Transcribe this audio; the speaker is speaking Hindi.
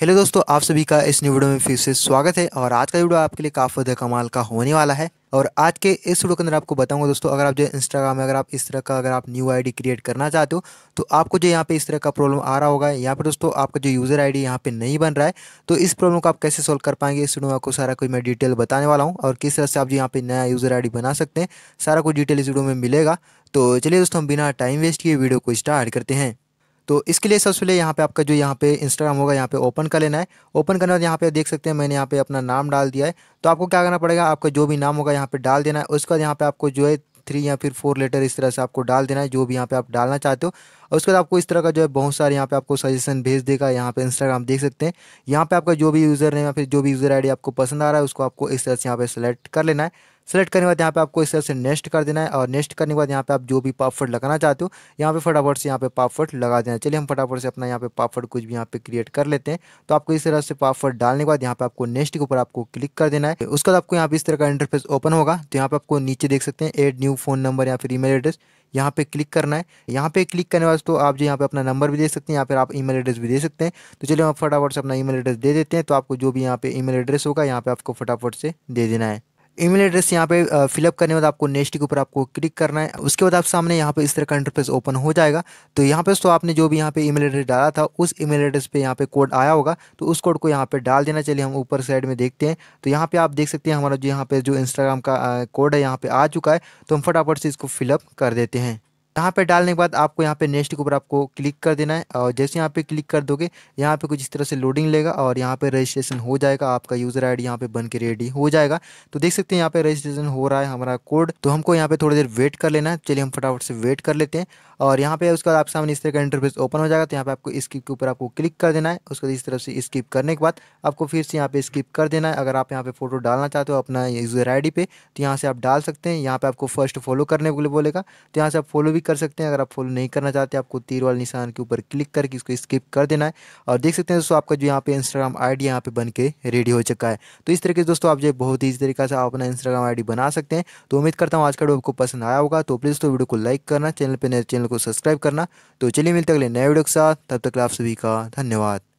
हेलो दोस्तों आप सभी का इस न्यू वीडियो में फिर से स्वागत है और आज का वीडियो आपके लिए काफ़ी कमाल का होने वाला है और आज के इस वीडियो के अंदर आपको बताऊंगा दोस्तों अगर आप जो इंस्टाग्राम में अगर आप इस तरह का अगर आप न्यू आईडी क्रिएट करना चाहते हो तो आपको जो यहाँ पे इस तरह का प्रॉब्लम आ रहा होगा यहाँ पर दोस्तों आपका जो यूज़र आई डी यहाँ पर नहीं बन रहा है तो इस प्रॉब्लम को आप कैसे सोल्व कर पाएंगे इस वीडियो में आपको सारा कुछ मैं डिटेल बताने वाला हूँ और किस तरह से आप जो यहाँ पर नया यूज़र आई बना सकते हैं सारा कुछ डिटेल इस वीडियो में मिलेगा तो चलिए दोस्तों हम बिना टाइम वेस्ट किए वीडियो को स्टार्ट करते हैं तो इसके लिए सबसे पहले यहाँ पे आपका जो यहाँ पे इंस्टाग्राम होगा यहाँ पे ओपन कर लेना है ओपन करने के बाद यहाँ पे देख सकते हैं मैंने यहाँ पे अपना नाम डाल दिया है तो आपको क्या करना पड़ेगा आपका जो भी नाम होगा यहाँ पे डाल देना है उसके बाद यहाँ पे आपको जो है थ्री या फिर फोर लेटर इस तरह से आपको डाल देना है जो भी यहाँ पे आप डालना चाहते हो और उसके बाद आपको इस तरह का जो है बहुत सारे यहाँ पे आपको सजेशन भेज देगा यहाँ पे इंस्टाग्राम देख सकते हैं यहाँ पे आपका जो भी यूज़र नेम या फिर जो भी यूज़र आईडी आपको पसंद आ रहा है उसको आपको इस तरह से यहाँ पे सेलेक्ट कर लेना है सेलेक्ट करने के बाद यहाँ पे आपको इस तरह से नेक्स्ट कर देना है और नेक्स्ट करने के बाद यहाँ पे आप जो भी पापफट लगाना चाहते हो यहाँ पे फटाफट से यहाँ पे पापफट लगा देना चलिए हम फटाफट से अपना यहाँ पे पापफट कुछ भी यहाँ पे क्रिएट कर लेते हैं तो आपको इस तरह से पापफट डालने के बाद यहाँ पे आपको नेक्स्ट के ऊपर आपको क्लिक कर देना है उसके बाद आपको यहाँ पे इस तरह का इंटरफेस ओपन होगा तो यहाँ पे आपको नीचे देख सकते हैं एड न्यू फोन नंबर या फिर ईमेल एड्रेस यहाँ पे क्लिक करना है यहाँ पे क्लिक करने वाले तो आप जो यहाँ पे अपना नंबर भी दे सकते हैं या फिर आप ईमेल एड्रेस भी दे सकते हैं तो चलिए हम फटाफट से अपना ईमेल एड्रेस दे देते हैं तो आपको जो भी यहाँ पे ईमेल एड्रेस होगा यहाँ पे आपको फटाफट से दे देना है ईमेल एड्रेस यहाँ पे फिलअप करने के बाद आपको नेक्स्ट के ऊपर आपको क्लिक करना है उसके बाद आप सामने यहाँ पे इस तरह का इंटरफेस ओपन हो जाएगा तो यहाँ पे तो आपने जो भी यहाँ पे ईमेल एड्रेस डाला था उस ईमेल एड्रेस पे यहाँ पे कोड आया होगा तो उस कोड को यहाँ पे डाल देना चलिए हम ऊपर साइड में देखते हैं तो यहाँ पे आप देख सकते हैं हमारा जो यहाँ पे जो इंस्टाग्राम का कोड है यहाँ पे आ चुका है तो हम फटाफट से इसको फिलअप कर देते हैं यहाँ पे डालने के बाद आपको यहाँ पे नेक्स्ट के ऊपर आपको क्लिक कर देना है और जैसे यहाँ पे क्लिक कर दोगे यहाँ पे कुछ इस तरह से लोडिंग लेगा और यहाँ पे रजिस्ट्रेशन हो जाएगा आपका यूज़र आईडी यहाँ पे बन के रेडी हो जाएगा तो देख सकते हैं यहाँ पे रजिस्ट्रेशन हो रहा है हमारा कोड तो हमको यहाँ पे थोड़ी देर वेट कर लेना है चलिए हम फटाफट से वेट कर लेते हैं और यहाँ पे उसके बाद आप सामने इस तरह का इंटरफेस ओपन हो जाएगा तो यहाँ पे आपको स्किप के ऊपर आपको क्लिक कर देना है उसके बाद इस तरह से स्किप करने के बाद आपको फिर से यहाँ पे स्किप कर देना है अगर आप यहाँ पे फोटो डालना चाहते हो अपना यूज़र आई पे तो यहाँ से आप डाल सकते हैं यहाँ पे आपको फर्स्ट फॉलो करने के लिए बोलेगा तो यहाँ से आप फॉलो भी कर सकते हैं अगर आप फॉलो नहीं करना चाहते आपको तीर वाले निशान के ऊपर क्लिक करके इसको स्किप कर देना है और देख सकते हैं दोस्तों आपका जो यहाँ पे इंस्टाग्राम आई डी यहाँ पे बन के रेडी हो चुका है तो इस तरीके से दोस्तों आप जो बहुत ही तरीका से आप अपना इंस्टाग्राम आई बना सकते हैं तो उम्मीद करता हूँ आज का वीडियो आपको पसंद आया होगा तो प्लीज़ तो वीडियो को लाइक करना चैनल पर नए चैनल को सब्सक्राइब करना तो चलिए मिलते अगले नए वीडियो के साथ तब तक आप सभी का धन्यवाद